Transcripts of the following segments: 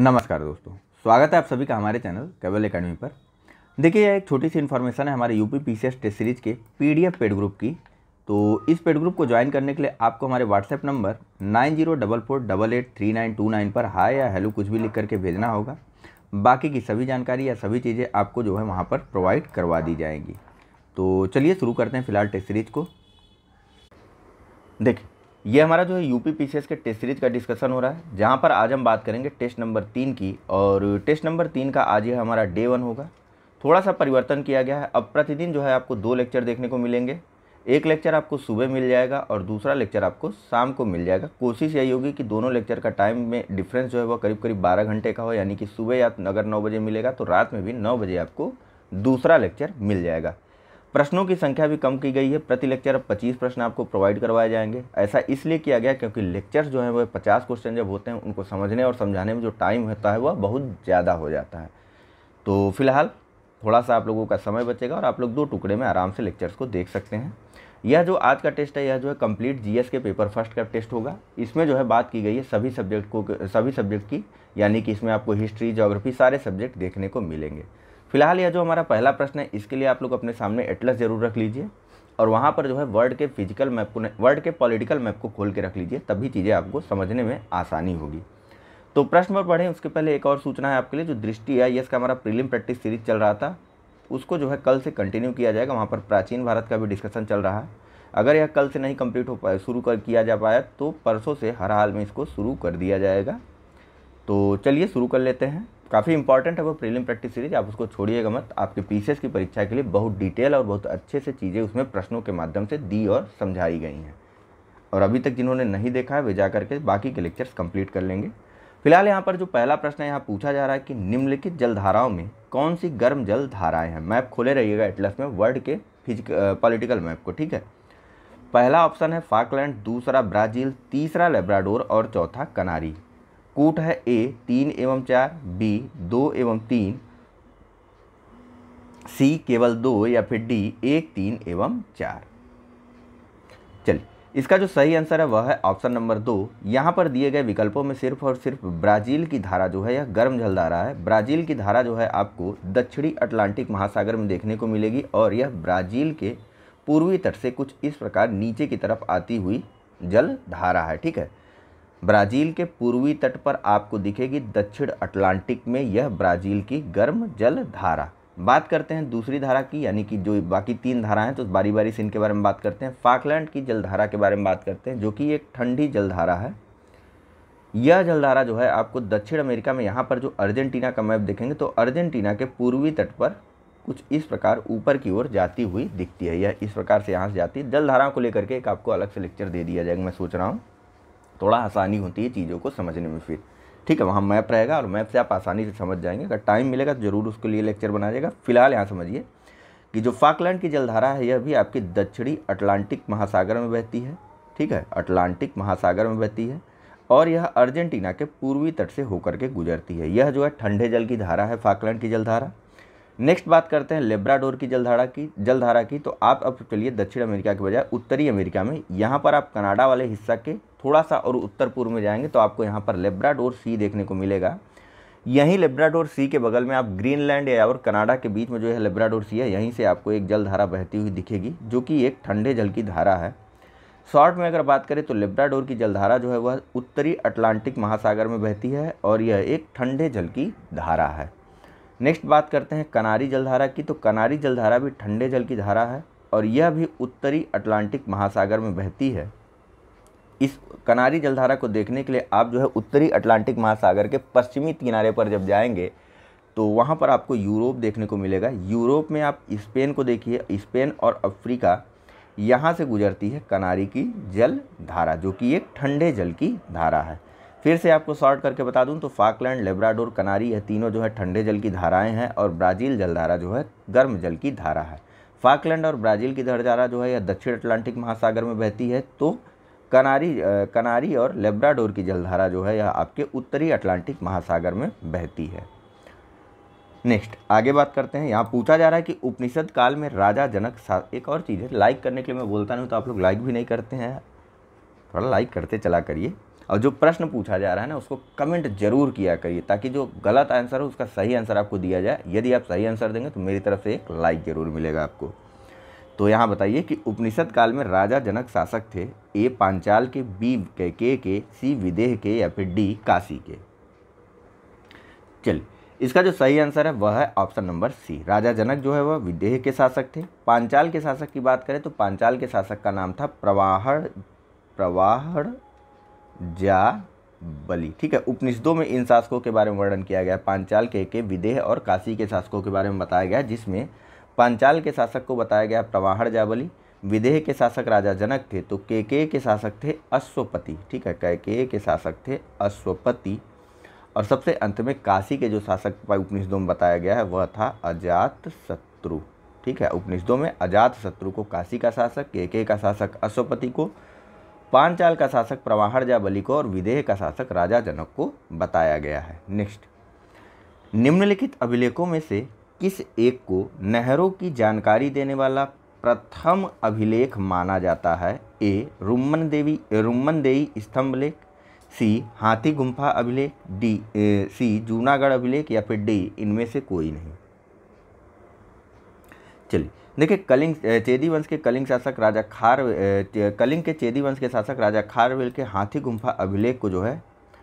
नमस्कार दोस्तों स्वागत है आप सभी का हमारे चैनल केवल अकेडमी पर देखिए यह एक छोटी सी इन्फॉर्मेशन है हमारे यूपी पी टेस्ट सीरीज के पीडीएफ पेड ग्रुप की तो इस पेड ग्रुप को ज्वाइन करने के लिए आपको हमारे WhatsApp number nine zero double four double eight three nine two nine पर हाय या हेलो कुछ भी लिख करके भेजना होगा बाकी की सभी जानकारी या सभी चीज़ें आपको जो है वहाँ पर प्रोवाइड करवा दी जाएंगी तो चलिए शुरू करते हैं फिलहाल टेस्ट सीरीज को देखिए ये हमारा जो है यूपी पीसीएस के टेस्ट सीरीज का डिस्कशन हो रहा है जहाँ पर आज हम बात करेंगे टेस्ट नंबर तीन की और टेस्ट नंबर तीन का आज ये हमारा डे वन होगा थोड़ा सा परिवर्तन किया गया है अब प्रतिदिन जो है आपको दो लेक्चर देखने को मिलेंगे एक लेक्चर आपको सुबह मिल जाएगा और दूसरा लेक्चर आपको शाम को मिल जाएगा कोशिश यही होगी कि दोनों लेक्चर का टाइम में डिफरेंस जो है वह करीब करीब बारह घंटे का हो यानी कि सुबह या अगर नौ बजे मिलेगा तो रात में भी नौ बजे आपको दूसरा लेक्चर मिल जाएगा प्रश्नों की संख्या भी कम की गई है प्रति लेक्चर अब 25 प्रश्न आपको प्रोवाइड करवाए जाएंगे ऐसा इसलिए किया गया क्योंकि लेक्चर्स जो हैं वह 50 क्वेश्चन जब होते हैं उनको समझने और समझाने में जो टाइम होता है वह बहुत ज़्यादा हो जाता है तो फिलहाल थोड़ा सा आप लोगों का समय बचेगा और आप लोग दो टुकड़े में आराम से लेक्चर्स को देख सकते हैं यह जो आज का टेस्ट है यह जो है कम्प्लीट जी के पेपर फर्स्ट का टेस्ट होगा इसमें जो है बात की गई है सभी सब्जेक्ट को सभी सब्जेक्ट की यानी कि इसमें आपको हिस्ट्री जोग्राफी सारे सब्जेक्ट देखने को मिलेंगे फिलहाल यह जो हमारा पहला प्रश्न है इसके लिए आप लोग अपने सामने एटलस ज़रूर रख लीजिए और वहाँ पर जो है वर्ल्ड के फिजिकल मैप को वर्ल्ड के पॉलिटिकल मैप को खोल के रख लीजिए तभी चीज़ें आपको समझने में आसानी होगी तो प्रश्न पर पढ़ें उसके पहले एक और सूचना है आपके लिए जो दृष्टि आई एस का हमारा प्रीलिम प्रैक्टिस सीरीज चल रहा था उसको जो है कल से कंटिन्यू किया जाएगा वहाँ पर प्राचीन भारत का भी डिस्कशन चल रहा है अगर यह कल से नहीं कंप्लीट हो पाया शुरू कर किया जा पाया तो परसों से हर हाल में इसको शुरू कर दिया जाएगा तो चलिए शुरू कर लेते हैं काफ़ी इंपॉर्टेंट है वो प्रीलिम प्रैक्टिस सीरीज आप उसको छोड़िएगा मत आपके पीसीएस की परीक्षा के लिए बहुत डिटेल और बहुत अच्छे से चीज़ें उसमें प्रश्नों के माध्यम से दी और समझाई गई हैं और अभी तक जिन्होंने नहीं देखा है वे जा करके बाकी के लेक्चर्स कंप्लीट कर लेंगे फिलहाल यहाँ पर जो पहला प्रश्न यहाँ पूछा जा रहा है कि निम्नलिखित जलधाराओं में कौन सी गर्म जल धाराएँ हैं मैप खोले रहिएगा एटलस में वर्ल्ड के फिजिक पॉलिटिकल मैप को ठीक है पहला ऑप्शन है फाकलैंड दूसरा ब्राज़ील तीसरा लेब्राडोर और चौथा कनारी कूट है ए तीन एवं चार बी दो एवं तीन सी केवल दो या फिर डी एक तीन एवं चार चलिए इसका जो सही आंसर है वह है ऑप्शन नंबर दो यहाँ पर दिए गए विकल्पों में सिर्फ और सिर्फ ब्राज़ील की धारा जो है यह गर्म जलधारा है ब्राज़ील की धारा जो है आपको दक्षिणी अटलांटिक महासागर में देखने को मिलेगी और यह ब्राज़ील के पूर्वी तट से कुछ इस प्रकार नीचे की तरफ आती हुई जल धारा है ठीक है ब्राज़ील के पूर्वी तट पर आपको दिखेगी दक्षिण अटलांटिक में यह ब्राज़ील की गर्म जल धारा बात करते हैं दूसरी धारा की यानी कि जो बाकी तीन धारा हैं तो बारी बारी से इनके बारे में बात करते हैं फाकलैंड की जलधारा के बारे में बात करते हैं जो कि एक ठंडी जलधारा है यह जलधारा जो है आपको दक्षिण अमेरिका में यहाँ पर जो अर्जेंटीना का मैप देखेंगे तो अर्जेंटीना के पूर्वी तट पर कुछ इस प्रकार ऊपर की ओर जाती हुई दिखती है यह इस प्रकार से यहाँ से जाती है जलधाराओं को लेकर के एक आपको अलग से लेक्चर दे दिया जाएगा मैं सोच रहा हूँ थोड़ा आसानी होती है चीज़ों को समझने में फिर ठीक है वहाँ मैप रहेगा और मैप से आप आसानी से समझ जाएंगे अगर टाइम मिलेगा तो ज़रूर उसके लिए लेक्चर बना जाएगा फिलहाल यहाँ समझिए कि जो फाकलैंड की जलधारा है यह भी आपकी दक्षिणी अटलांटिक महासागर में बहती है ठीक है अटलांटिक महासागर में बहती है और यह अर्जेंटीना के पूर्वी तट से होकर के गुजरती है यह जो है ठंडे जल की धारा है फाकलैंड की जलधारा नेक्स्ट बात करते हैं लेब्राडोर की जलधारा की जलधारा की तो आप अब चलिए दक्षिण अमेरिका के बजाय उत्तरी अमेरिका में यहाँ पर आप कनाडा वाले हिस्सा के थोड़ा सा और उत्तर पूर्व में जाएंगे तो आपको यहाँ पर लेब्राडोर सी देखने को मिलेगा यहीं लेब्राडोर सी के बगल में आप ग्रीनलैंड या और कनाडा के बीच में जो है लेब्राडोर सी है यहीं से आपको एक जल धारा बहती हुई दिखेगी जो कि एक ठंडे जल की धारा है शॉर्ट में अगर बात करें तो लेब्राडोर की जलधारा जो है वह उत्तरी अटलांटिक महासागर में बहती है और यह एक ठंडे जल की धारा है नेक्स्ट बात करते हैं कनारी जलधारा की तो कनारी जलधारा भी ठंडे जल की धारा है और यह भी उत्तरी अटलांटिक महासागर में बहती है इस कनारी जलधारा को देखने के लिए आप जो है उत्तरी अटलांटिक महासागर के पश्चिमी किनारे पर जब जाएंगे तो वहाँ पर आपको यूरोप देखने को मिलेगा यूरोप में आप स्पेन को देखिए स्पेन और अफ्रीका यहाँ से गुजरती है कनारी की जल धारा जो कि एक ठंडे जल की धारा है फिर से आपको शॉर्ट करके बता दूं तो फाकलैंड लेब्राडोर कनारी यह तीनों जो है ठंडे जल की धाराएं हैं और ब्राज़ील जलधारा जो है गर्म जल की धारा है फाकलैंड और ब्राज़ील की धरधारा जो है यह दक्षिण अटलांटिक महासागर में बहती है तो कनारी कनारी और लेब्राडोर की जलधारा जो है यह आपके उत्तरी अटलांटिक महासागर में बहती है नेक्स्ट आगे बात करते हैं यहाँ पूछा जा रहा है कि उपनिषद काल में राजा जनक एक और चीज़ है लाइक करने के लिए मैं बोलता नहीं तो आप लोग लाइक भी नहीं करते हैं थोड़ा लाइक करते चला करिए और जो प्रश्न पूछा जा रहा है ना उसको कमेंट जरूर किया करिए ताकि जो गलत आंसर हो उसका सही आंसर आपको दिया जाए यदि आप सही आंसर देंगे तो मेरी तरफ से एक लाइक ज़रूर मिलेगा आपको तो यहाँ बताइए कि उपनिषद काल में राजा जनक शासक थे ए पांचाल के बी के के के सी विदेह के या फिर डी काशी के चलिए इसका जो सही आंसर है वह है ऑप्शन नंबर सी राजा जनक जो है वह विदेह के शासक थे पांचाल के शासक की बात करें तो पांचाल के शासक का नाम था प्रवाहड़ प्रवाहड़ जा बली ठीक है उपनिषदों में इन शासकों के बारे में वर्णन किया गया पांचाल के के विदेह और काशी के शासकों के बारे में बताया गया जिसमें पांचाल के शासक को बताया गया प्रवाहड़ जाबली विदेह के शासक राजा जनक थे तो के के के शासक थे अश्वपति ठीक है के, के शासक थे अश्वपति और सबसे अंत में काशी के जो शासक उपनिषदों में बताया गया है वह था अजात शत्रु ठीक है उपनिषदों में अजात शत्रु को काशी का शासक के के का शासक अश्वपति को पांचाल का शासक प्रवाहरजा बलि को और विदेह का शासक राजा जनक को बताया गया है नेक्स्ट निम्नलिखित अभिलेखों में से किस एक को नहरों की जानकारी देने वाला प्रथम अभिलेख माना जाता है ए रुम्मन देवी रुम्मन देई स्तंभ लेख सी हाथी गुम्फा अभिलेख डी ए, सी जूनागढ़ अभिलेख या फिर डी इनमें से कोई नहीं चलिए देखिए कलिंग चेदी वंश के कलिंग शासक राजा खार कलिंग के चेदी वंश के शासक राजा खारवेल के हाथी गुम्फा अभिलेख को जो है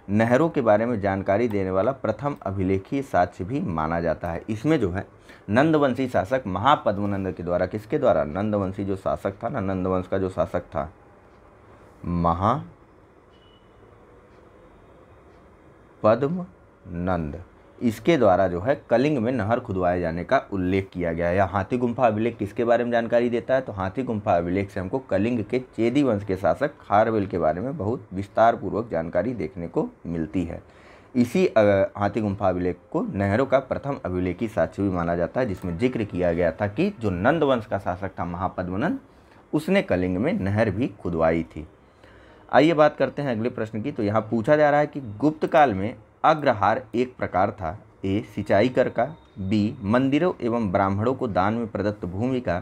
नहरों के बारे में जानकारी देने वाला प्रथम अभिलेखीय साक्ष्य भी माना जाता है इसमें जो है नंदवंशी शासक महापद्मनंद के द्वारा किसके द्वारा नंदवंशी जो शासक था ना नंदवंश का जो शासक था महा पद्म नंद इसके द्वारा जो है कलिंग में नहर खुदवाए जाने का उल्लेख किया गया है या हाथी गुम्फा अभिलेख किसके बारे में जानकारी देता है तो हाथी गुम्फा अभिलेख से हमको कलिंग के चेदी वंश के शासक खारवेल के बारे में बहुत विस्तार पूर्वक जानकारी देखने को मिलती है इसी हाथी गुम्फा अभिलेख को नहरों का प्रथम अभिलेखी साक्ष्य भी माना जाता है जिसमें जिक्र किया गया था कि जो नंद वंश का शासक था महापद्मनंद उसने कलिंग में नहर भी खुदवाई थी आइए बात करते हैं अगले प्रश्न की तो यहाँ पूछा जा रहा है कि गुप्त काल में अग्रहार एक प्रकार था ए सिंचाई कर का बी मंदिरों एवं ब्राह्मणों को दान में प्रदत्त भूमि का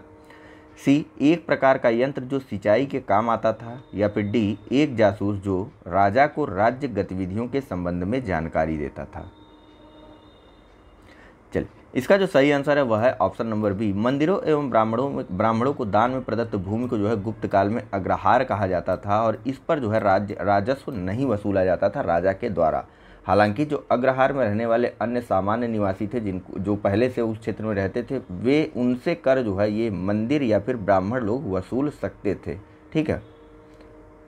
सी एक प्रकार का यंत्र जो सिंचाई के काम आता था या फिर डी एक जासूस जो राजा को राज्य गतिविधियों के संबंध में जानकारी देता था चल इसका जो सही आंसर है वह है ऑप्शन नंबर बी मंदिरों एवं ब्राह्मणों में ब्राह्मणों को दान में प्रदत्त भूमि को जो है गुप्त काल में अग्रहार कहा जाता था और इस पर जो है राज्य राजस्व नहीं वसूला जाता था राजा के द्वारा हालांकि जो अग्रहार में रहने वाले अन्य सामान्य निवासी थे जिनको जो पहले से उस क्षेत्र में रहते थे वे उनसे कर जो है ये मंदिर या फिर ब्राह्मण लोग वसूल सकते थे ठीक है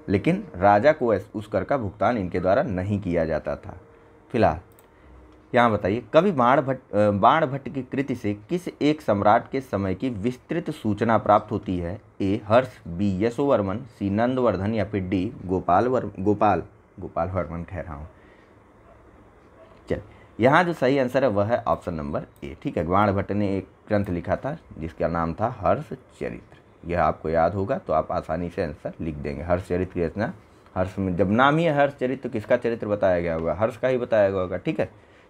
लेकिन राजा को उस कर का भुगतान इनके द्वारा नहीं किया जाता था फिलहाल यहाँ बताइए कवि बाण भट्ट बाण भट्ट की कृति से किस एक सम्राट के समय की विस्तृत सूचना प्राप्त होती है ए हर्ष बी यशोवर्मन सी नंदवर्धन या फिर डी गोपाल वर्म गोपाल गोपाल वर्मन कह रहा हूँ चल यहाँ जो सही आंसर है वह है ऑप्शन नंबर ए ठीक है ग्वाण भट्ट ने एक ग्रंथ लिखा था जिसका नाम था हर्ष चरित्र यह आपको याद होगा तो आप आसानी से आंसर लिख देंगे हर्ष चरित्र की रचना हर्ष में जब नाम ही है हर्ष चरित्र तो किसका चरित्र बताया गया होगा हर्ष का ही बताया गया होगा ठीक है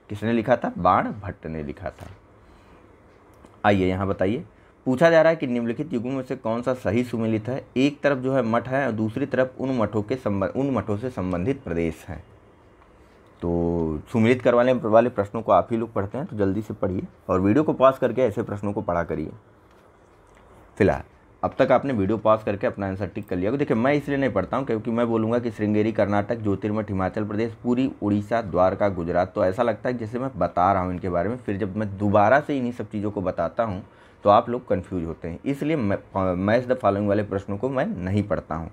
किसने लिखा था बाण भट्ट ने लिखा था आइए यहाँ बताइए पूछा जा रहा है कि निम्नलिखित युगों में से कौन सा सही सुमिलित है एक तरफ जो है मठ है और दूसरी तरफ उन मठों के संबंध उन मठों से संबंधित प्रदेश हैं तो सुमिलित करवाने वाले प्रश्नों को आप ही लोग पढ़ते हैं तो जल्दी से पढ़िए और वीडियो को पास करके ऐसे प्रश्नों को पढ़ा करिए फिलहाल अब तक आपने वीडियो पास करके अपना आंसर टिक कर लिया देखिए मैं इसलिए नहीं पढ़ता हूँ क्योंकि मैं बोलूँगा कि श्रृंगेरी कर्नाटक ज्योतिर्मठ हिमाचल प्रदेश पूरी उड़ीसा द्वारका गुजरात तो ऐसा लगता है जैसे मैं बता रहा हूँ इनके बारे में फिर जब मैं दोबारा से इन्हीं सब चीज़ों को बताता हूँ तो आप लोग कन्फ्यूज होते हैं इसलिए मैं द फॉलोइंग वाले प्रश्नों को मैं नहीं पढ़ता हूँ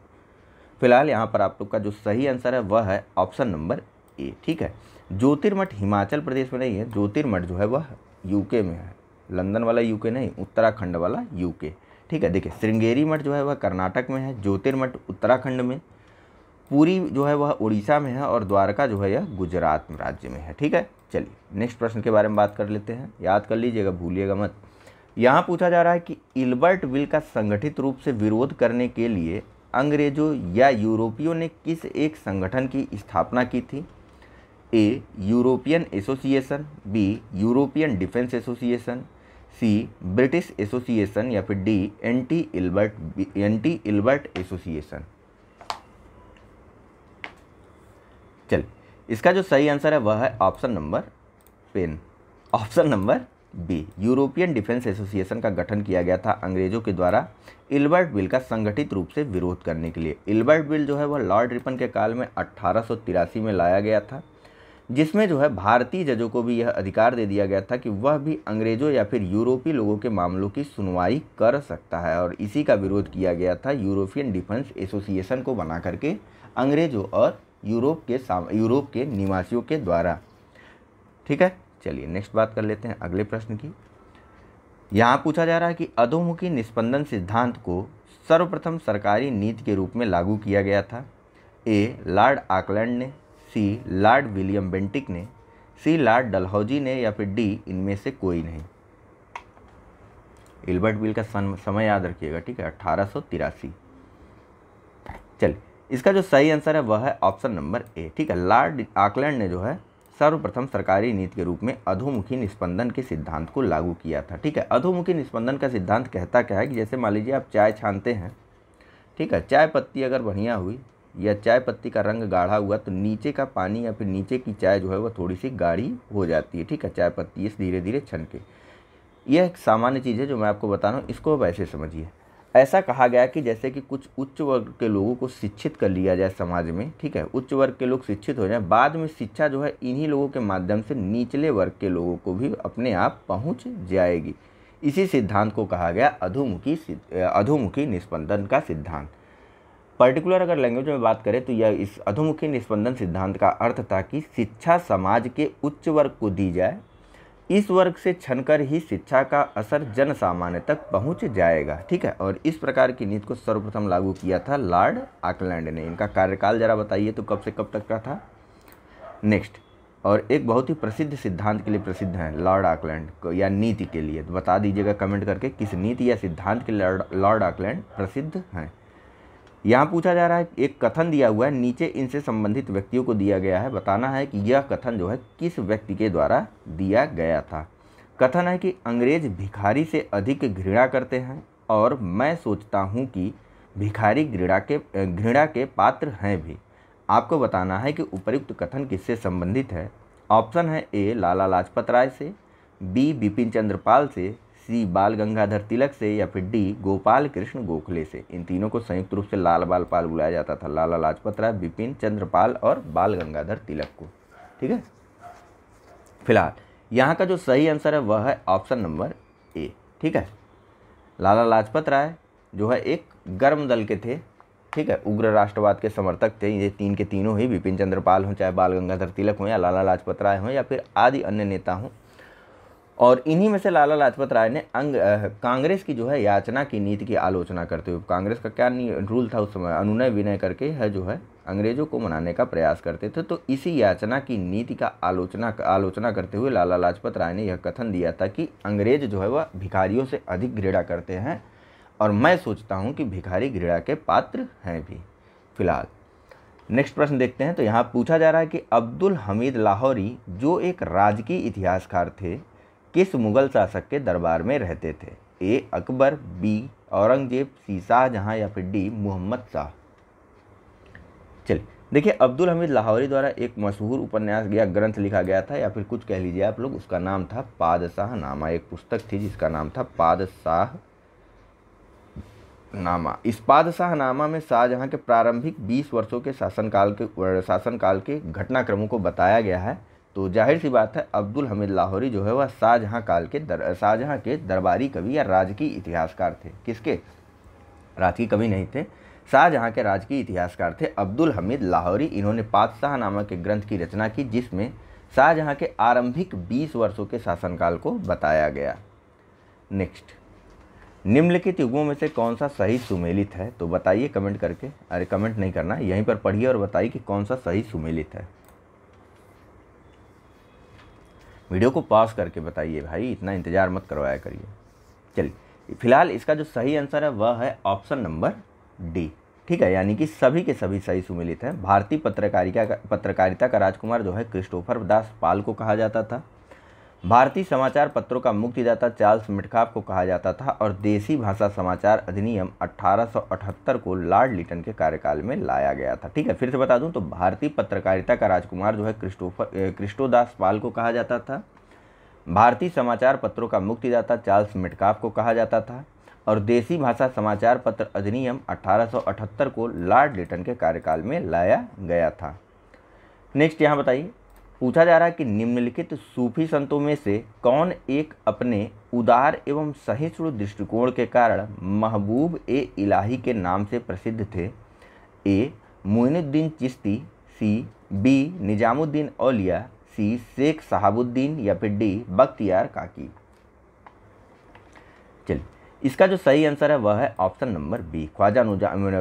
फिलहाल यहाँ पर आप लोग का जो सही आंसर है वह है ऑप्शन नंबर किए ठीक है ज्योतिर्मठ हिमाचल प्रदेश में नहीं है ज्योतिर्मठ जो है वह यूके में है लंदन वाला यूके नहीं उत्तराखंड वाला यूके ठीक है देखिए श्रृंगेरी मठ जो है वह कर्नाटक में है ज्योतिर्मठ उत्तराखंड में पूरी जो है वह उड़ीसा में है और द्वारका जो है यह गुजरात राज्य में है ठीक है चलिए नेक्स्ट प्रश्न के बारे में बात कर लेते हैं याद कर लीजिएगा भूलिएगा मत यहाँ पूछा जा रहा है कि इल्बर्ट विल का संगठित रूप से विरोध करने के लिए अंग्रेजों या यूरोपियों ने किस एक संगठन की स्थापना की थी A European Association B European Defence Association C British Association या फिर D anti Ilbert anti Ilbert Association चल इसका जो सही आंसर है वह है ऑप्शन नंबर पेन option number B European Defence Association का गठन किया गया था अंग्रेजों के द्वारा इल्बर्ट बिल का संगठित रूप से विरोध करने के लिए इल्बर्ट बिल जो है वह लॉर्ड रिपन के काल में अट्ठारह में लाया गया था जिसमें जो है भारतीय जजों को भी यह अधिकार दे दिया गया था कि वह भी अंग्रेजों या फिर यूरोपीय लोगों के मामलों की सुनवाई कर सकता है और इसी का विरोध किया गया था यूरोपियन डिफेंस एसोसिएशन को बना करके अंग्रेजों और यूरोप के साम यूरोप के निवासियों के द्वारा ठीक है चलिए नेक्स्ट बात कर लेते हैं अगले प्रश्न की यहाँ पूछा जा रहा है कि अधोमुखी निष्पंदन सिद्धांत को सर्वप्रथम सरकारी नीति के रूप में लागू किया गया था ए लॉर्ड आकलैंड ने सी लॉर्ड विलियम बेंटिक ने सी लॉर्ड डलहौजी ने या फिर डी इनमें से कोई नहीं एल्बर्ट बिल का समय याद रखिएगा ठीक है अट्ठारह सौ तिरासी चलिए इसका जो सही आंसर है वह है ऑप्शन नंबर ए ठीक है लॉर्ड आकलैंड ने जो है सर्वप्रथम सरकारी नीति के रूप में अधोमुखी निष्पंदन के सिद्धांत को लागू किया था ठीक है अधोमुखी निष्पंदन का सिद्धांत कहता क्या है कि जैसे मान लीजिए आप चाय छानते हैं ठीक है चाय पत्ती अगर बढ़िया हुई या चाय पत्ती का रंग गाढ़ा हुआ तो नीचे का पानी या फिर नीचे की चाय जो है वह थोड़ी सी गाढ़ी हो जाती है ठीक है चाय पत्ती इस धीरे धीरे छन के यह एक सामान्य चीज़ है जो मैं आपको बता रहा हूँ इसको अब ऐसे समझिए ऐसा कहा गया कि जैसे कि कुछ उच्च वर्ग के लोगों को शिक्षित कर लिया जाए समाज में ठीक है उच्च वर्ग के लोग शिक्षित हो जाए बाद में शिक्षा जो है इन्हीं लोगों के माध्यम से निचले वर्ग के लोगों को भी अपने आप पहुंच जाएगी इसी सिद्धांत को कहा गया अधोमुखी अधोमुखी निष्पंदन का सिद्धांत पर्टिकुलर अगर लैंग्वेज में बात करें तो यह इस अधोमुखी निस्पंदन सिद्धांत का अर्थ था कि शिक्षा समाज के उच्च वर्ग को दी जाए इस वर्ग से छनकर ही शिक्षा का असर जन सामान्य तक पहुंच जाएगा ठीक है और इस प्रकार की नीति को सर्वप्रथम लागू किया था लॉर्ड आकलैंड ने इनका कार्यकाल जरा बताइए तो कब से कब तक का था नेक्स्ट और एक बहुत ही प्रसिद्ध सिद्धांत के लिए प्रसिद्ध हैं लॉर्ड आकलैंड या नीति के लिए तो बता दीजिएगा कमेंट करके किस नीति या सिद्धांत के लॉर्ड आकलैंड प्रसिद्ध हैं यहाँ पूछा जा रहा है एक कथन दिया हुआ है नीचे इनसे संबंधित व्यक्तियों को दिया गया है बताना है कि यह कथन जो है किस व्यक्ति के द्वारा दिया गया था कथन है कि अंग्रेज भिखारी से अधिक घृणा करते हैं और मैं सोचता हूँ कि भिखारी घृणा के घृणा के पात्र हैं भी आपको बताना है कि उपयुक्त कथन किससे संबंधित है ऑप्शन है ए लाला लाजपत राय से बी बिपिन चंद्रपाल से सी बाल गंगाधर तिलक से या फिर डी गोपाल कृष्ण गोखले से इन तीनों को संयुक्त रूप से लाल बाल पाल बुलाया जाता था लाला लाजपत राय बिपिन चंद्रपाल और बाल गंगाधर तिलक को ठीक है फिलहाल यहाँ का जो सही आंसर है वह है ऑप्शन नंबर ए ठीक है लाला लाजपत राय जो है एक गर्म दल के थे ठीक है उग्र राष्ट्रवाद के समर्थक थे ये तीन के तीनों ही विपिन चंद्रपाल हों चाहे बाल गंगाधर तिलक हों या लाला लाजपत राय हों या फिर आदि अन्य नेता हों और इन्हीं में से लाला लाजपत राय ने अंग कांग्रेस की जो है याचना की नीति की आलोचना करते हुए कांग्रेस का क्या रूल था उस समय अनुनय विनय करके है जो है अंग्रेजों को मनाने का प्रयास करते थे तो इसी याचना की नीति का आलोचना आलोचना करते हुए लाला लाजपत राय ने यह कथन दिया था कि अंग्रेज जो है वह भिखारियों से अधिक घृणा करते हैं और मैं सोचता हूँ कि भिखारी घृणा के पात्र हैं भी फिलहाल नेक्स्ट प्रश्न देखते हैं तो यहाँ पूछा जा रहा है कि अब्दुल हमीद लाहौरी जो एक राजकीय इतिहासकार थे किस मुग़ल शासक के दरबार में रहते थे A Akbar B Aurangzeb C Shahjahan या फिर डी मोहम्मद शाह चलिए देखिए अब्दुल हमीद लाहौरी द्वारा एक मशहूर उपन्यास या ग्रंथ लिखा गया था या फिर कुछ कह लीजिए आप लोग उसका नाम था पादशाह नामा एक पुस्तक थी जिसका नाम था पादशाह नामा इस पादशाह नामा में शाहजहाँ के प्रारंभिक 20 वर्षों के शासनकाल के शासनकाल के घटनाक्रमों को बताया गया है तो जाहिर सी बात है अब्दुल हमीद लाहौरी जो है वह शाहजहाँ काल के दर शाहजहाँ के दरबारी कवि या राजकीय इतिहासकार थे किसके राजकीय कवि नहीं थे शाहजहाँ के राजकीय इतिहासकार थे अब्दुल हमीद लाहौरी इन्होंने पातशाह नामक एक ग्रंथ की रचना की जिसमें शाहजहाँ के आरंभिक 20 वर्षों के शासनकाल को बताया गया नेक्स्ट निम्नलिखित युगों में से कौन सा सही सुमेलित है तो बताइए कमेंट करके अरे कमेंट नहीं करना यहीं पर पढ़िए और बताइए कि कौन सा सही सुमेलित है वीडियो को पॉज करके बताइए भाई इतना इंतज़ार मत करवाया करिए चलिए फिलहाल इसका जो सही आंसर है वह है ऑप्शन नंबर डी ठीक है यानी कि सभी के सभी सही सुमिलित हैं भारतीय पत्रकारिता पत्रकारिता का राजकुमार जो है क्रिस्टोफर दास पाल को कहा जाता था भारतीय समाचार पत्रों का मुक्तिदाता चार्ल्स मिटकाप को कहा जाता था और देसी भाषा समाचार अधिनियम 1878 को लॉर्ड लिटन के कार्यकाल में लाया गया था ठीक है फिर से बता दूं तो भारतीय पत्रकारिता का राजकुमार जो है क्रिस्टोफर क्रिस्टोदास पाल को कहा जाता था भारतीय समाचार पत्रों का मुक्तिदाता चार्ल्स मिटकाप को कहा जाता था और देसी भाषा समाचार पत्र अधिनियम अठारह को लॉर्ड लिटन के कार्यकाल में लाया गया था नेक्स्ट यहाँ बताइए पूछा जा रहा है कि निम्नलिखित सूफी संतों में से कौन एक अपने उदार एवं सहिष्णु दृष्टिकोण के कारण महबूब ए इलाही के नाम से प्रसिद्ध थे A Moinuddin Chishti C B Nizamuddin Auliya C Sheikh Sahabuddin या फिर डी बख्तियार काकी चलिए इसका जो सही आंसर है वह है option number B Khwaja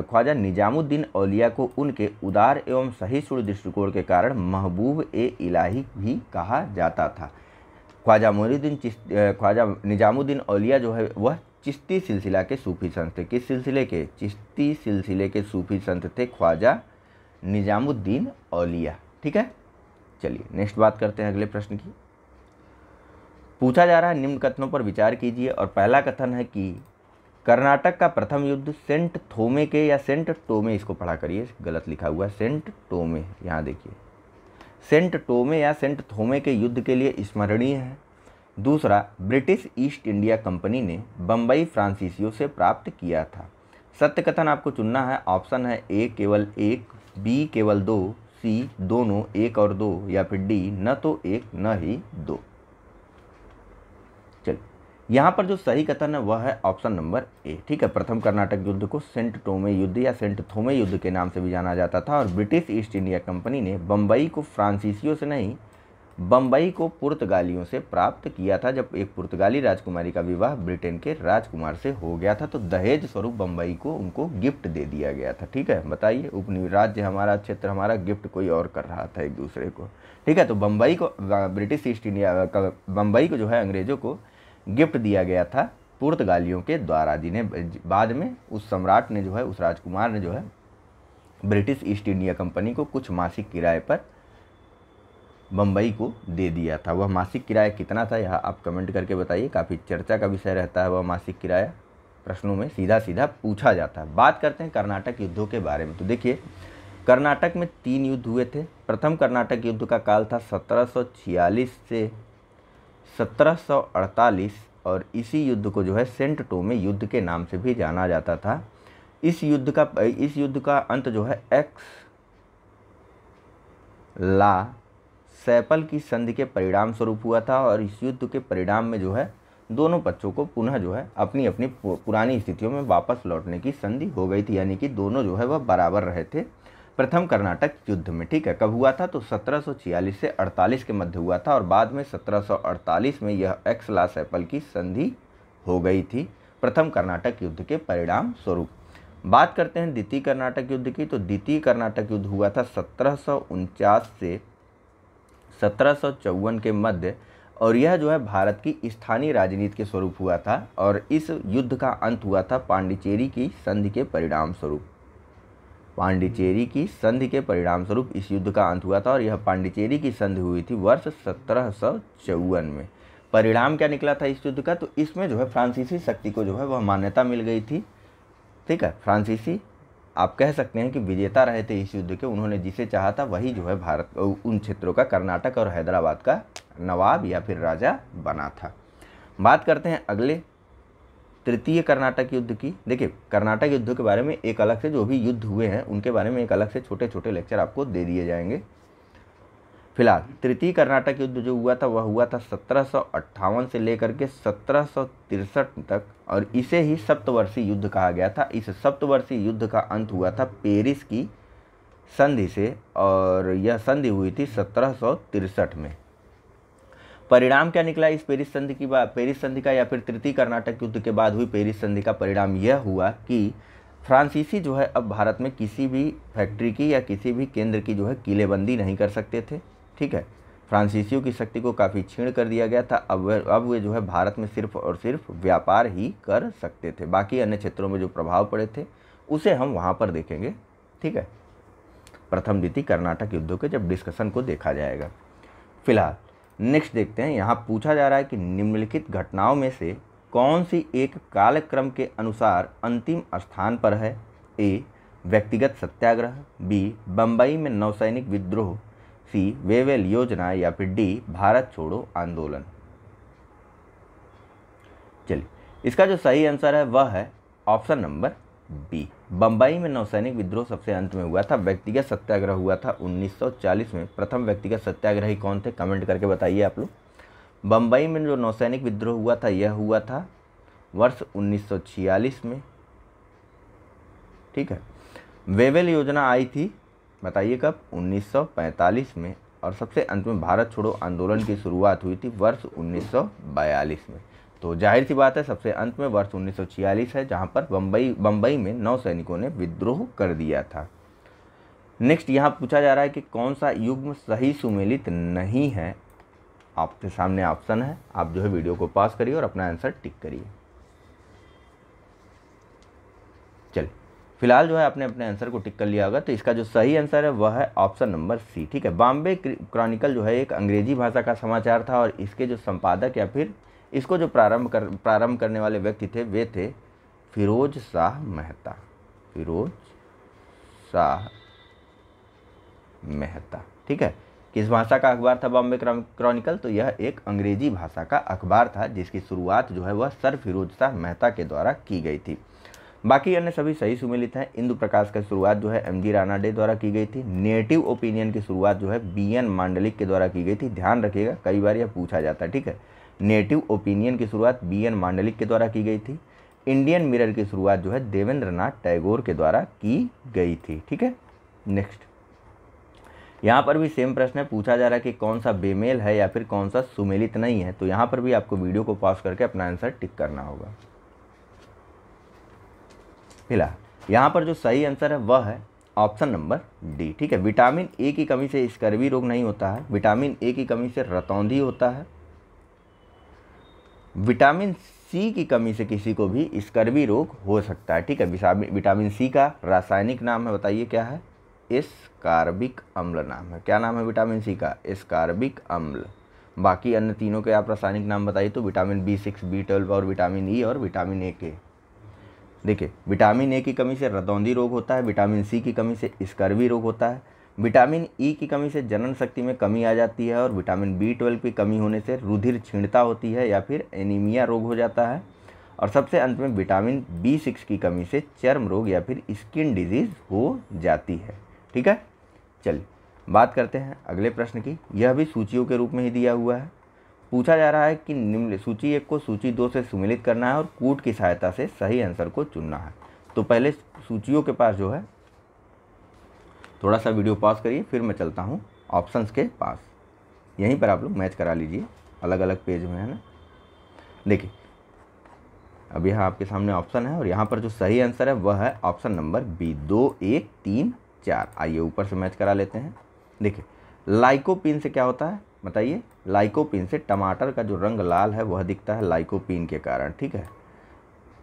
Khwaja Nizamuddin Auliya को उनके उदार एवं सही सुर दृष्टिकोण के कारण महबूब ए इलाही भी कहा जाता था ख्वाजा मोरुद्दीन ख्वाजा निजामुद्दीन औलिया जो है वह चिश्ती सिलसिला के सूफी संत थे किस सिलसिले के चिश्ती सिलसिले के सूफी संत थे ख्वाजा निजामुद्दीन औलिया ठीक है चलिए नेक्स्ट बात करते हैं अगले प्रश्न की पूछा जा रहा है निम्न कथनों पर विचार कीजिए और पहला कथन है कि कर्नाटक का प्रथम युद्ध सेंट थोमे के या सेंट टोमे इसको पढ़ा करिए गलत लिखा हुआ है सेंट टोमे यहाँ देखिए सेंट टोमे या सेंट थोमे के युद्ध के लिए स्मरणीय है दूसरा ब्रिटिश ईस्ट इंडिया कंपनी ने बम्बई फ्रांसीसियो से प्राप्त किया था सत्य कथन आपको चुनना है ऑप्शन है ए केवल एक बी केवल दो सी दोनों एक और दो या फिर डी न तो एक न ही दो यहाँ पर जो सही कथन है वह है ऑप्शन नंबर ए ठीक है प्रथम कर्नाटक युद्ध को सेंट टोमे युद्ध या सेंट थोमे युद्ध के नाम से भी जाना जाता था और ब्रिटिश ईस्ट इंडिया कंपनी ने बम्बई को फ्रांसीसियों से नहीं बम्बई को पुर्तगालियों से प्राप्त किया था जब एक पुर्तगाली राजकुमारी का विवाह ब्रिटेन के राजकुमार से हो गया था तो दहेज स्वरूप बम्बई को उनको गिफ्ट दे दिया गया था ठीक है बताइए उपनिराज्य हमारा क्षेत्र हमारा गिफ्ट कोई और कर रहा था एक दूसरे को ठीक है तो बम्बई को ब्रिटिश ईस्ट इंडिया बम्बई को जो है अंग्रेज़ों को गिफ्ट दिया गया था पुर्तगालियों के द्वारा जिन्हें बाद में उस सम्राट ने जो है उस राजकुमार ने जो है ब्रिटिश ईस्ट इंडिया कंपनी को कुछ मासिक किराए पर बम्बई को दे दिया था वह मासिक किराया कितना था यह आप कमेंट करके बताइए काफ़ी चर्चा का विषय रहता है वह मासिक किराया प्रश्नों में सीधा सीधा पूछा जाता है बात करते हैं कर्नाटक युद्धों के बारे में तो देखिए कर्नाटक में तीन युद्ध हुए थे प्रथम कर्नाटक युद्ध का काल था 1746 से 1748 और इसी युद्ध को जो है सेंट टोमे युद्ध के नाम से भी जाना जाता था इस युद्ध का इस युद्ध का अंत जो है एक्स ला सैपल की संधि के परिणाम स्वरूप हुआ था और इस युद्ध के परिणाम में जो है दोनों पक्षों को पुनः जो है अपनी अपनी पुरानी स्थितियों में वापस लौटने की संधि हो गई थी यानी कि दोनों जो है वह बराबर रहे थे प्रथम कर्नाटक युद्ध में ठीक है कब हुआ था तो 1746 से 48 के मध्य हुआ था और बाद में 1748 में यह एक्स लास एप्पल की संधि हो गई थी प्रथम कर्नाटक युद्ध के परिणाम स्वरूप बात करते हैं द्वितीय कर्नाटक युद्ध की तो द्वितीय कर्नाटक युद्ध हुआ था सत्रह से सत्रह के मध्य और यह जो है भारत की स्थानीय राजनीति के स्वरूप हुआ था और इस युद्ध का अंत हुआ था पांडिचेरी की संधि के परिणाम स्वरूप पांडिचेरी की संधि के परिणाम स्वरूप इस युद्ध का अंत हुआ था और यह पांडिचेरी की संधि हुई थी वर्ष सत्रह में परिणाम क्या निकला था इस युद्ध का तो इसमें जो है फ्रांसीसी शक्ति को जो है वह मान्यता मिल गई थी ठीक है फ्रांसीसी आप कह सकते हैं कि विजेता रहे थे इस युद्ध के उन्होंने जिसे चाहा था वही जो है भारत उन क्षेत्रों का कर्नाटक और हैदराबाद का नवाब या फिर राजा बना था बात करते हैं अगले तृतीय कर्नाटक युद्ध की देखिए कर्नाटक युद्ध के बारे में एक अलग से जो भी युद्ध हुए हैं उनके बारे में एक अलग से छोटे छोटे लेक्चर आपको दे दिए जाएंगे फिलहाल तृतीय कर्नाटक युद्ध जो हुआ था वह हुआ था सत्रह से लेकर के सत्रह तक और इसे ही सप्तवर्षीय युद्ध कहा गया था इस सप्तवर्षीय युद्ध का अंत हुआ था पेरिस की संधि से और यह संधि हुई थी सत्रह में परिणाम क्या निकला इस पेरिस संधि की बात पेरिस संधि का या फिर तृतीय कर्नाटक युद्ध के बाद हुई पेरिस संधि का परिणाम यह हुआ कि फ्रांसीसी जो है अब भारत में किसी भी फैक्ट्री की या किसी भी केंद्र की जो है किलेबंदी नहीं कर सकते थे ठीक है फ्रांसीसियों की शक्ति को काफ़ी छीण कर दिया गया था अब वे अब वे जो है भारत में सिर्फ और सिर्फ व्यापार ही कर सकते थे बाकी अन्य क्षेत्रों में जो प्रभाव पड़े थे उसे हम वहाँ पर देखेंगे ठीक है प्रथम द्वितीय कर्नाटक युद्धों के जब डिस्कशन को देखा जाएगा फिलहाल नेक्स्ट देखते हैं यहाँ पूछा जा रहा है कि निम्नलिखित घटनाओं में से कौन सी एक कालक्रम के अनुसार अंतिम स्थान पर है ए व्यक्तिगत सत्याग्रह बी बम्बई में नौसैनिक विद्रोह सी वेवेल योजना या फिर डी भारत छोड़ो आंदोलन चलिए इसका जो सही आंसर है वह है ऑप्शन नंबर बी बंबई में नौसैनिक विद्रोह सबसे अंत में हुआ था व्यक्तिगत सत्याग्रह हुआ था 1940 में प्रथम व्यक्तिगत सत्याग्रही कौन थे कमेंट करके बताइए आप लोग बम्बई में जो नौसैनिक विद्रोह हुआ था यह हुआ था वर्ष 1946 में ठीक है वेवेल योजना आई थी बताइए कब 1945 में और सबसे अंत में भारत छोड़ो आंदोलन की शुरुआत हुई थी वर्ष उन्नीस में तो जाहिर सी बात है सबसे अंत में वर्ष 1946 है जहाँ पर बम्बई बम्बई में नौ सैनिकों ने विद्रोह कर दिया था नेक्स्ट यहाँ पूछा जा रहा है कि कौन सा युग्म सही सुमेलित नहीं है आपके सामने ऑप्शन है आप जो है वीडियो को पास करिए और अपना आंसर टिक करिए चलिए फिलहाल जो है आपने अपने आंसर को टिक कर लिया होगा तो इसका जो सही आंसर है वह है ऑप्शन नंबर सी ठीक है बॉम्बे क्रॉनिकल जो है एक अंग्रेजी भाषा का समाचार था और इसके जो संपादक या फिर इसको जो प्रारंभ कर प्रारंभ करने वाले व्यक्ति थे वे थे फिरोज शाह मेहता फिरोज शाह मेहता ठीक है किस भाषा का अखबार था बॉम्बे क्रॉनिकल तो यह एक अंग्रेजी भाषा का अखबार था जिसकी शुरुआत जो है वह सर फिरोज शाह मेहता के द्वारा की गई थी बाकी अन्य सभी सही सुमिलित हैं इंदु प्रकाश का शुरुआत जो है एम जी राणा द्वारा की गई थी नेटिव ओपिनियन की शुरुआत जो है बी एन मांडलिक के द्वारा की गई थी ध्यान रखिएगा कई बार यह पूछा जाता है ठीक है नेटिव ओपिनियन की शुरुआत बी एन मांडलिक के द्वारा की गई थी इंडियन मिरर की शुरुआत जो है देवेंद्र नाथ टैगोर के द्वारा की गई थी ठीक है नेक्स्ट यहाँ पर भी सेम प्रश्न है पूछा जा रहा है कि कौन सा बेमेल है या फिर कौन सा सुमेलित नहीं है तो यहाँ पर भी आपको वीडियो को पॉज करके अपना आंसर टिक करना होगा फिलहाल यहाँ पर जो सही आंसर है वह है ऑप्शन नंबर डी ठीक है विटामिन ए की कमी से स्कर्वी रोग नहीं होता है विटामिन ए की कमी से रतौंधी होता है विटामिन सी की कमी से किसी को भी स्कर्वी रोग हो सकता है ठीक है विटामिन सी का रासायनिक नाम है बताइए क्या है एस्कार्बिक अम्ल नाम है क्या नाम है विटामिन सी का एस्कार्बिक अम्ल बाकी अन्य तीनों के आप रासायनिक नाम बताइए तो vitamin B six B twelve और विटामिन ई e और विटामिन ए के देखिए विटामिन ए की कमी से रदौंदी रोग होता है विटामिन सी की कमी से स्कर्वी रोग होता है विटामिन ई e की कमी से जनन शक्ति में कमी आ जाती है और विटामिन बी ट्वेल्व की कमी होने से रुधिर छीणता होती है या फिर एनीमिया रोग हो जाता है और सबसे अंत में विटामिन बी सिक्स की कमी से चर्म रोग या फिर स्किन डिजीज़ हो जाती है ठीक है चलिए बात करते हैं अगले प्रश्न की यह भी सूचियों के रूप में ही दिया हुआ है पूछा जा रहा है कि निम्न सूची एक को सूची दो से सुमिलित करना है और कूट की सहायता से सही आंसर को चुनना है तो पहले सूचियों के पास जो है थोड़ा सा वीडियो पॉज करिए फिर मैं चलता हूँ ऑप्शंस के पास यहीं पर आप लोग मैच करा लीजिए अलग अलग पेज में है ना देखिए अब यहाँ आपके सामने ऑप्शन है और यहाँ पर जो सही आंसर है वह है ऑप्शन नंबर बी दो एक तीन चार आइए ऊपर से मैच करा लेते हैं देखिए लाइकोपिन से क्या होता है बताइए लाइकोपिन से टमाटर का जो रंग लाल है वह दिखता है लाइकोपिन के कारण ठीक है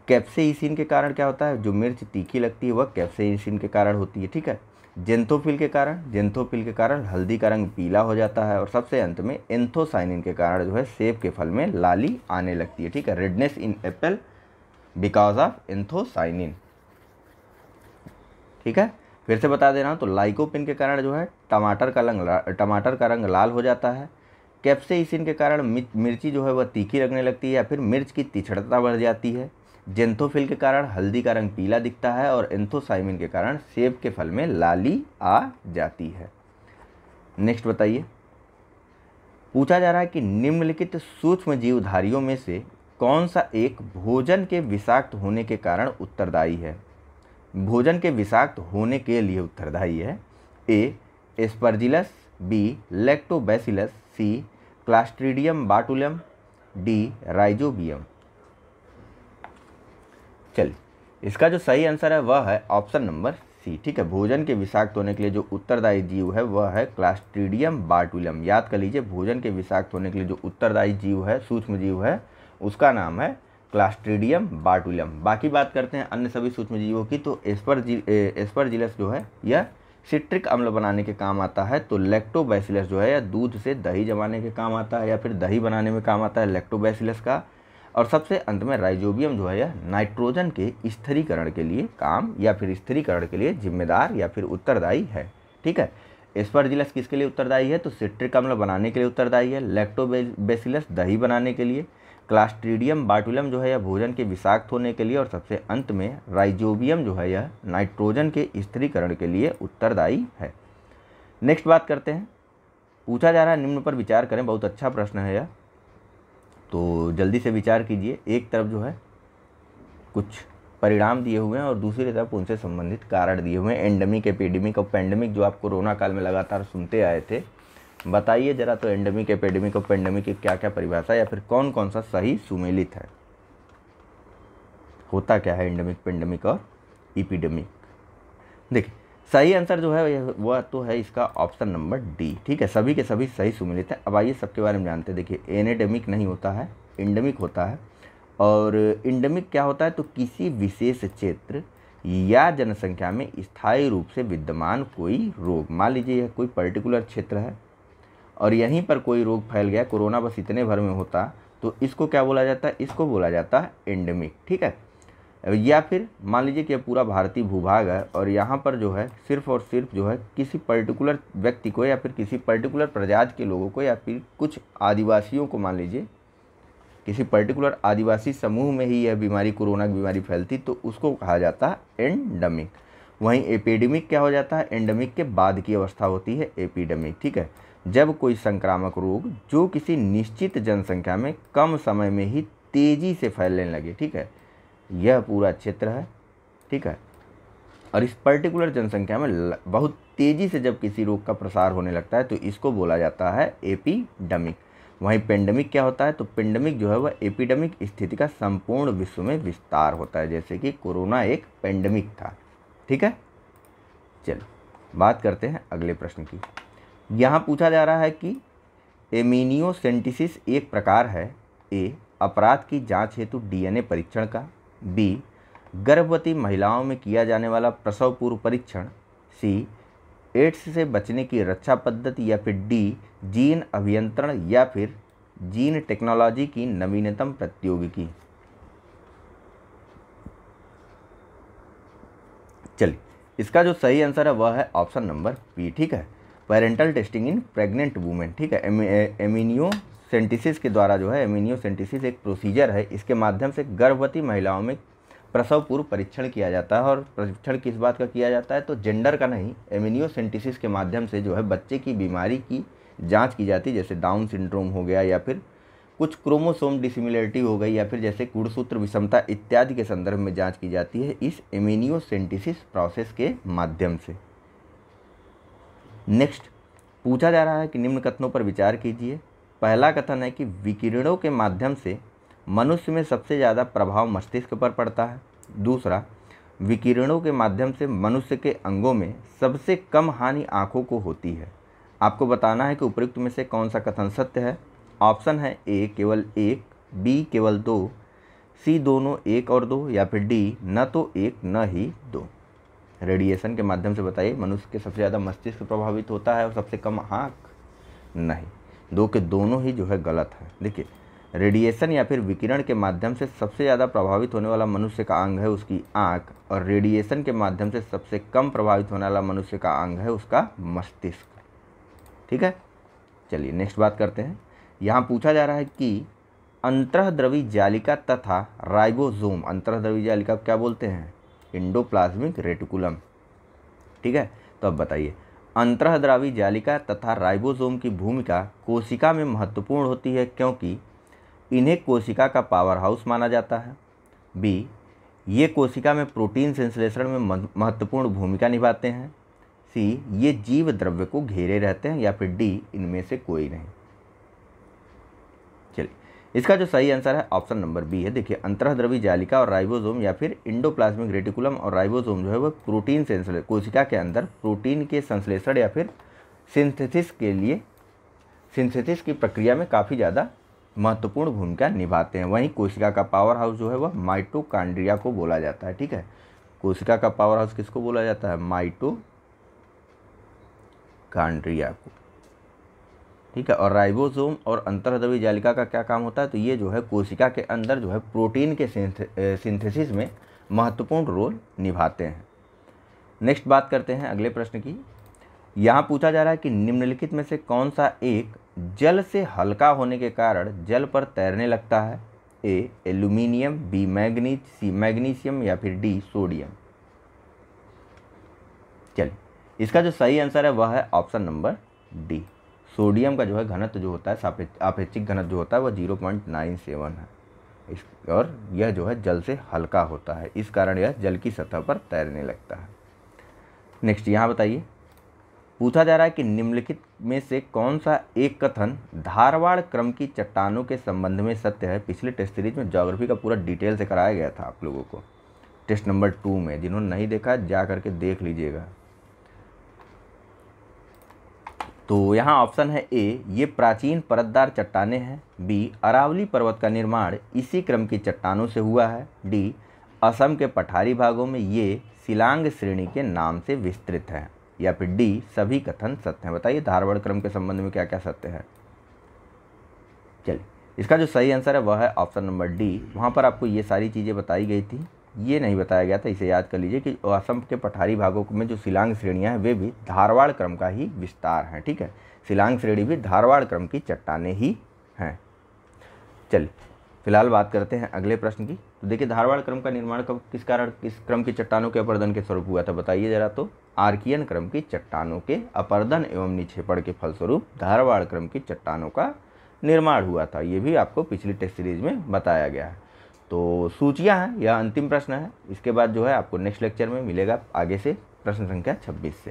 कैप्सेइसिन के कारण क्या होता है जो मिर्च तीखी लगती है वह कैप्सेइसिन के कारण होती है ठीक है जेंथोफिल के कारण जेंथोफिल के कारण हल्दी का रंग पीला हो जाता है और सबसे अंत में एंथोसाइनिन के कारण जो है सेब के फल में लाली आने लगती है ठीक है redness in apple because of anthocyanin ठीक है फिर से बता दे रहा हूँ तो लाइकोपिन के कारण जो है टमाटर का रंग टमाटर का रंग लाल हो जाता है कैप्सेसिन के कारण मिर्ची जो है वह तीखी लगने लगती है या फिर मिर्च की तिछड़ता बढ़ जाती है जेंथोफिल के कारण हल्दी का रंग पीला दिखता है और एंथोसाइमिन के कारण सेब के फल में लाली आ जाती है नेक्स्ट बताइए पूछा जा रहा है कि निम्नलिखित सूक्ष्म जीवधारियों में से कौन सा एक भोजन के विषाक्त होने के कारण उत्तरदायी है भोजन के विषाक्त होने के लिए उत्तरदायी है A Aspergillus B Lactobacillus C Clostridium botulinum D Rhizobium चलिए इसका जो सही आंसर है वह है ऑप्शन नंबर सी ठीक है भोजन के विषाक्त होने के लिए जो उत्तरदायी जीव है वह है क्लास्ट्रीडियम बार्टुलम याद कर लीजिए भोजन के विषाक्त होने के लिए जो उत्तरदायी जीव है सूक्ष्म जीव है उसका नाम है क्लास्ट्रीडियम बार्टुलम बाकी बात करते हैं अन्य सभी सूक्ष्म जीवों की तो एस्पर जी एस्पर जिलस जो है यह सिट्रिक अम्ल बनाने के काम आता है तो लेक्टोबैसिलस जो है यह दूध से दही जमाने के काम आता है या फिर दही बनाने में काम आता है लेक्टोबैसिलस का और सबसे अंत में राइजोबियम जो है यह नाइट्रोजन के स्थिरीकरण के लिए काम या फिर स्थिरीकरण के लिए जिम्मेदार या फिर उत्तरदायी है ठीक है स्पर्जिलस किसके लिए उत्तरदायी है तो सिट्रिक अम्ल बनाने के लिए उत्तरदायी है लेक्टोबेसिलस दही बनाने के लिए क्लास्ट्रीडियम बाटुलम जो है यह भोजन के विषाक्त होने के लिए और सबसे अंत में राइजोबियम जो है यह नाइट्रोजन के स्थिरीकरण के लिए उत्तरदायी है नेक्स्ट बात करते हैं पूछा जा रहा है निम्न पर विचार करें बहुत अच्छा प्रश्न है यह तो जल्दी से विचार कीजिए एक तरफ जो है कुछ परिणाम दिए हुए हैं और दूसरी तरफ उनसे संबंधित कारण दिए हुए हैं एंडमिक एपिडेमिक और पेंडेमिक जो आप कोरोना काल में लगातार सुनते आए थे बताइए ज़रा तो एंडेमिक एपिडेमिक और पेंडेमिक की क्या क्या परिभाषा या फिर कौन कौन सा सही सुमेलित है होता क्या है एंडेमिक पेंडेमिक और इपिडेमिक देखिए सही आंसर जो है वह तो है इसका ऑप्शन नंबर डी ठीक है सभी के सभी सही सुमिलित हैं अब आइए सबके बारे में जानते हैं देखिए एनेडेमिक नहीं होता है इंडेमिक होता है और इंडेमिक क्या होता है तो किसी विशेष क्षेत्र या जनसंख्या में स्थायी रूप से विद्यमान कोई रोग मान लीजिए यह कोई पर्टिकुलर क्षेत्र है और यहीं पर कोई रोग फैल गया कोरोना बस इतने भर में होता तो इसको क्या बोला जाता है इसको बोला जाता है एंडेमिक ठीक है या फिर मान लीजिए कि पूरा भारतीय भूभाग है और यहाँ पर जो है सिर्फ और सिर्फ जो है किसी पर्टिकुलर व्यक्ति को या फिर किसी पर्टिकुलर प्रजाति के लोगों को या फिर कुछ आदिवासियों को मान लीजिए किसी पर्टिकुलर आदिवासी समूह में ही यह बीमारी कोरोना की बीमारी फैलती तो उसको कहा जाता है एंडमिक वहीं एपिडेमिक क्या हो जाता है एंडमिक के बाद की अवस्था होती है एपिडेमिक ठीक है जब कोई संक्रामक रोग जो किसी निश्चित जनसंख्या में कम समय में ही तेज़ी से फैलने लगे ठीक है यह पूरा क्षेत्र है ठीक है और इस पर्टिकुलर जनसंख्या में बहुत तेज़ी से जब किसी रोग का प्रसार होने लगता है तो इसको बोला जाता है एपिडमिक वहीं पेंडेमिक क्या होता है तो पेंडेमिक जो है वह एपिडेमिक स्थिति का संपूर्ण विश्व में विस्तार होता है जैसे कि कोरोना एक पेंडेमिक था ठीक है चलो बात करते हैं अगले प्रश्न की यहाँ पूछा जा रहा है कि एमिनियोसेंटिसिस एक प्रकार है ए अपराध की जांच हेतु डीएनए परीक्षण का बी गर्भवती महिलाओं में किया जाने वाला प्रसव पूर्व परीक्षण सी एड्स से बचने की रक्षा पद्धति या फिर डी जीन अभियंत्रण या फिर जीन टेक्नोलॉजी की नवीनतम प्रौद्योगिकी चलिए इसका जो सही आंसर है वह है ऑप्शन नंबर पी ठीक है parental testing in pregnant women ठीक है एम, ए, एमिनियो सेंटिसिस के द्वारा जो है एमिनियोसेंटिसिस एक प्रोसीजर है इसके माध्यम से गर्भवती महिलाओं में प्रसव पूर्व परीक्षण किया जाता है और परीक्षण किस बात का किया जाता है तो जेंडर का नहीं एमिनियोसेंटिसिस के माध्यम से जो है बच्चे की बीमारी की जांच की जाती है जैसे डाउन सिंड्रोम हो गया या फिर कुछ क्रोमोसोम डिसिमिलरिटी हो गई या फिर जैसे कुड़सूत्र विषमता इत्यादि के संदर्भ में जाँच की जाती है इस एमिनियोसेंटिसिस प्रोसेस के माध्यम से नेक्स्ट पूछा जा रहा है कि निम्न कथनों पर विचार कीजिए पहला कथन है कि विकिरणों के माध्यम से मनुष्य में सबसे ज़्यादा प्रभाव मस्तिष्क पर पड़ता है दूसरा विकिरणों के माध्यम से मनुष्य के अंगों में सबसे कम हानि आँखों को होती है आपको बताना है कि उपयुक्त में से कौन सा कथन सत्य है ऑप्शन है ए केवल एक बी केवल दो सी दोनों एक और दो या फिर डी न तो एक न ही दो रेडिएशन के माध्यम से बताइए मनुष्य के सबसे ज़्यादा मस्तिष्क प्रभावित होता है और सबसे कम आँख नहीं दो के दोनों ही जो है गलत है देखिए रेडिएशन या फिर विकिरण के माध्यम से सबसे ज़्यादा प्रभावित होने वाला मनुष्य का अंग है उसकी आँख और रेडिएशन के माध्यम से सबसे कम प्रभावित होने वाला मनुष्य का अंग है उसका मस्तिष्क ठीक है चलिए नेक्स्ट बात करते हैं यहाँ पूछा जा रहा है कि अंतरद्रवी जालिका तथा राइबोजोम अंतरद्रवी जालिका क्या बोलते हैं इंडोप्लाज्मिक रेटिकुलम ठीक है तो अब बताइए अंतरद्रावी जालिका तथा राइबोसोम की भूमिका कोशिका में महत्वपूर्ण होती है क्योंकि इन्हें कोशिका का पावर हाउस माना जाता है बी ये कोशिका में प्रोटीन संश्लेषण में महत्वपूर्ण भूमिका निभाते हैं सी ये जीव द्रव्य को घेरे रहते हैं या फिर डी इनमें से कोई नहीं इसका जो सही आंसर है ऑप्शन नंबर बी है देखिए अंतरद्रवी जालिका और राइबोसोम या फिर इंडोप्लाज्मिक रेटिकुलम और राइबोसोम जो है वह प्रोटीन से कोशिका के अंदर प्रोटीन के संश्लेषण या फिर सिंथेसिस के लिए सिंथेसिस की प्रक्रिया में काफ़ी ज़्यादा महत्वपूर्ण भूमिका निभाते हैं वहीं कोशिका का पावर हाउस जो है वह माइटोकांड्रिया को बोला जाता है ठीक है कोशिका का पावर हाउस किसको बोला जाता है माइटोकांड्रिया को ठीक है और राइबोसोम और अंतरद्रवी जालिका का क्या काम होता है तो ये जो है कोशिका के अंदर जो है प्रोटीन के सिंथेसिस में महत्वपूर्ण रोल निभाते हैं नेक्स्ट बात करते हैं अगले प्रश्न की यहाँ पूछा जा रहा है कि निम्नलिखित में से कौन सा एक जल से हल्का होने के कारण जल पर तैरने लगता है A aluminium B manganese C magnesium या फिर डी सोडियम चलिए इसका जो सही आंसर है वह है ऑप्शन नंबर डी सोडियम का जो है घनत्व जो होता है आपेक्षिक घनत्व जो होता है वह जीरो पॉइंट नाइन सेवन है इस और यह जो है जल से हल्का होता है इस कारण यह जल की सतह पर तैरने लगता है नेक्स्ट यहाँ बताइए पूछा जा रहा है कि निम्नलिखित में से कौन सा एक कथन धारवाड़ क्रम की चट्टानों के संबंध में सत्य है पिछले टेस्ट सीरीज में ज्योग्राफी का पूरा डिटेल से कराया गया था आप लोगों को टेस्ट नंबर टू में जिन्होंने नहीं देखा जा करके देख लीजिएगा तो यहाँ ऑप्शन है ए ये प्राचीन परतदार चट्टाने हैं बी अरावली पर्वत का निर्माण इसी क्रम की चट्टानों से हुआ है डी असम के पठारी भागों में ये सिलांग श्रेणी के नाम से विस्तृत हैं या फिर डी सभी कथन सत्य हैं बताइए धारवाड़ क्रम के संबंध में क्या क्या सत्य है चलिए इसका जो सही आंसर है वह है ऑप्शन नंबर डी वहाँ पर आपको ये सारी चीज़ें बताई गई थी ये नहीं बताया गया था इसे याद कर लीजिए कि असम के पठारी भागों में जो शिलांग श्रेणियाँ हैं वे भी धारवाड़ क्रम का ही विस्तार हैं ठीक है शिलांग श्रेणी भी धारवाड़ क्रम की चट्टाने ही हैं चल फिलहाल बात करते हैं अगले प्रश्न की तो देखिए धारवाड़ क्रम का निर्माण कब किस कारण किस क्रम की चट्टानों के अपर्दन के स्वरूप हुआ था बताइए जरा तो आर्कियन क्रम की चट्टानों के अपर्दन एवं निक्षेपण के फलस्वरूप धारवाड़ क्रम की चट्टानों का निर्माण हुआ था ये भी आपको पिछली टेस्ट सीरीज में बताया गया है तो सूचियाँ हैं यह अंतिम प्रश्न है इसके बाद जो है आपको नेक्स्ट लेक्चर में मिलेगा आगे से प्रश्न संख्या छब्बीस से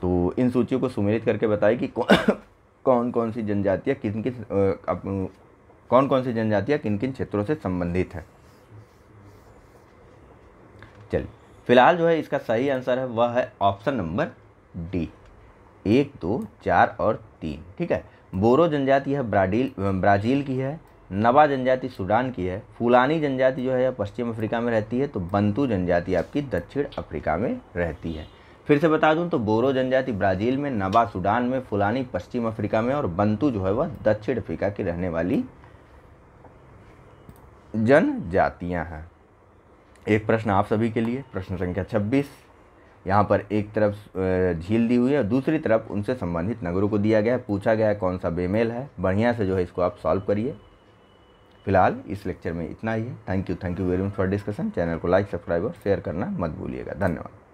तो इन सूचियों को सुमेलित करके बताए कि कौन कौन सी जनजातियाँ किन किन कौन कौन सी जनजातियाँ किन किन क्षेत्रों से संबंधित है चलिए फिलहाल जो है इसका सही आंसर है वह है ऑप्शन नंबर डी एक दो चार और तीन ठीक है बोरो जनजाति यह ब्राडील ब्राज़ील की है नवा जनजाति सूडान की है फुलानी जनजाति जो है पश्चिम अफ्रीका में रहती है तो बंतू जनजाति आपकी दक्षिण अफ्रीका में रहती है फिर से बता दूं तो बोरो जनजाति ब्राज़ील में नवा सूडान में फुलानी पश्चिम अफ्रीका में और बंतू जो है वह दक्षिण अफ्रीका की रहने वाली जनजातियां हैं एक प्रश्न आप सभी के लिए प्रश्न संख्या 26 यहाँ पर एक तरफ झील दी हुई है और दूसरी तरफ उनसे संबंधित नगरों को दिया गया है पूछा गया है कौन सा बेमेल है बढ़िया से जो है इसको आप सॉल्व करिए फिलहाल इस लेक्चर में इतना ही है thank you thank you very much for discussion channel को लाइक सब्सक्राइब और शेयर करना मत भूलिएगा धन्यवाद